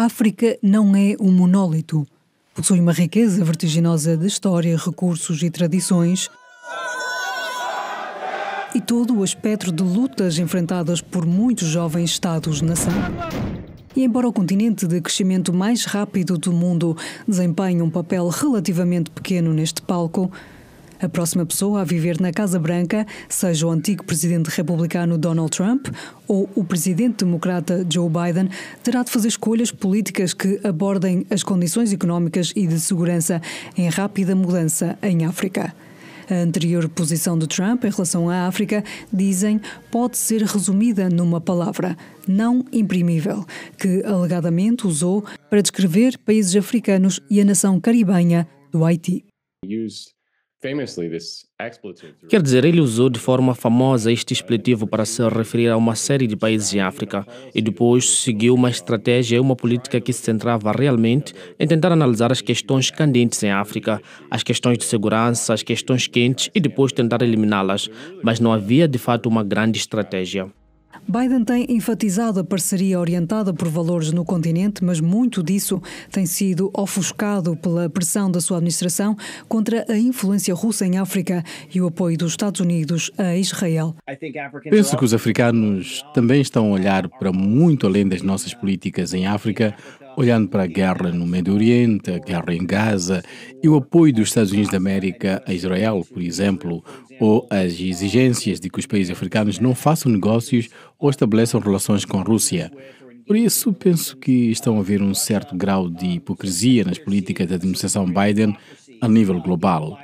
A África não é um monólito. Possui uma riqueza vertiginosa de história, recursos e tradições. E todo o espectro de lutas enfrentadas por muitos jovens Estados-nação. E embora o continente de crescimento mais rápido do mundo desempenhe um papel relativamente pequeno neste palco, a próxima pessoa a viver na Casa Branca, seja o antigo presidente republicano Donald Trump ou o presidente democrata Joe Biden, terá de fazer escolhas políticas que abordem as condições económicas e de segurança em rápida mudança em África. A anterior posição de Trump em relação à África, dizem, pode ser resumida numa palavra, não imprimível, que alegadamente usou para descrever países africanos e a nação caribenha do Haiti. Quer dizer, ele usou de forma famosa este expletivo para se referir a uma série de países em África e depois seguiu uma estratégia e uma política que se centrava realmente em tentar analisar as questões candentes em África, as questões de segurança, as questões quentes e depois tentar eliminá-las, mas não havia de fato uma grande estratégia. Biden tem enfatizado a parceria orientada por valores no continente, mas muito disso tem sido ofuscado pela pressão da sua administração contra a influência russa em África e o apoio dos Estados Unidos a Israel. Penso que os africanos também estão a olhar para muito além das nossas políticas em África olhando para a guerra no Médio Oriente, a guerra em Gaza e o apoio dos Estados Unidos da América a Israel, por exemplo, ou as exigências de que os países africanos não façam negócios ou estabeleçam relações com a Rússia. Por isso, penso que estão a haver um certo grau de hipocrisia nas políticas da administração Biden a nível global.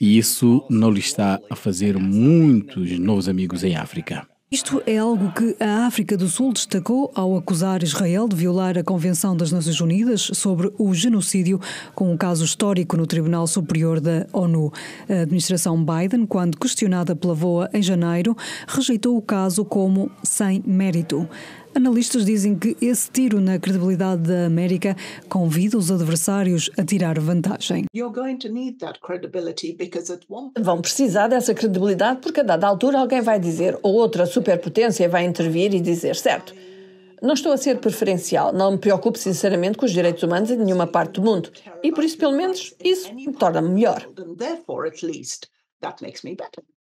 E isso não lhe está a fazer muitos novos amigos em África. Isto é algo que a África do Sul destacou ao acusar Israel de violar a Convenção das Nações Unidas sobre o genocídio, com um caso histórico no Tribunal Superior da ONU. A administração Biden, quando questionada pela VOA em janeiro, rejeitou o caso como sem mérito. Analistas dizem que esse tiro na credibilidade da América convida os adversários a tirar vantagem. Vão precisar dessa credibilidade porque a dada altura alguém vai dizer, ou outra superpotência vai intervir e dizer, certo, não estou a ser preferencial, não me preocupo sinceramente com os direitos humanos em nenhuma parte do mundo. E por isso, pelo menos, isso me torna -me melhor.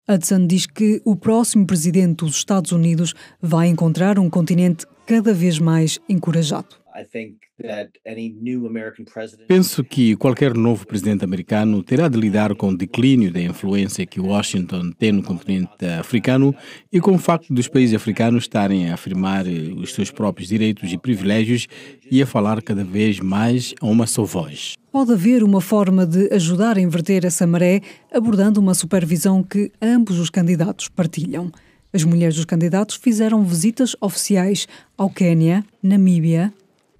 Hudson diz que o próximo presidente dos Estados Unidos vai encontrar um continente cada vez mais encorajado. Penso que qualquer novo presidente americano terá de lidar com o declínio da influência que Washington tem no continente africano e com o facto dos países africanos estarem a afirmar os seus próprios direitos e privilégios e a falar cada vez mais a uma só voz. Pode haver uma forma de ajudar a inverter essa maré abordando uma supervisão que ambos os candidatos partilham. As mulheres dos candidatos fizeram visitas oficiais ao Quênia, Namíbia,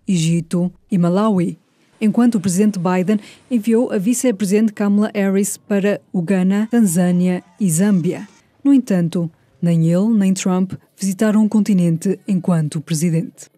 Egito e Malawi, enquanto o presidente Biden enviou a vice-presidente Kamala Harris para Uganda, Tanzânia e Zâmbia. No entanto, nem ele nem Trump visitaram o continente enquanto presidente.